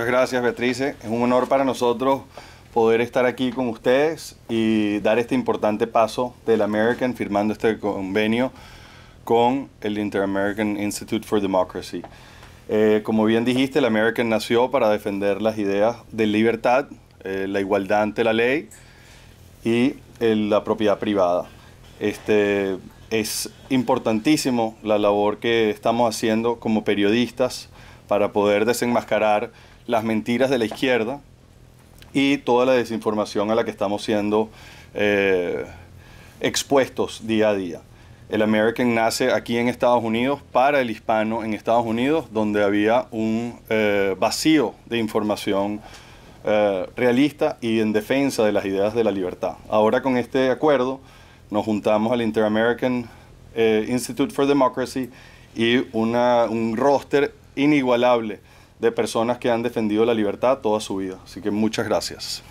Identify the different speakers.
Speaker 1: Muchas gracias, Beatrice. Es un honor para nosotros poder estar aquí con ustedes y dar este importante paso del American firmando este convenio con el Inter-American Institute for Democracy. Eh, como bien dijiste, el American nació para defender las ideas de libertad, eh, la igualdad ante la ley y eh, la propiedad privada. Este, es importantísimo la labor que estamos haciendo como periodistas para poder desenmascarar las mentiras de la izquierda y toda la desinformación a la que estamos siendo eh, expuestos día a día. El American nace aquí en Estados Unidos para el hispano en Estados Unidos, donde había un eh, vacío de información eh, realista y en defensa de las ideas de la libertad. Ahora con este acuerdo nos juntamos al Inter-American Institute for Democracy y una, un roster inigualable de personas que han defendido la libertad toda su vida. Así que muchas gracias.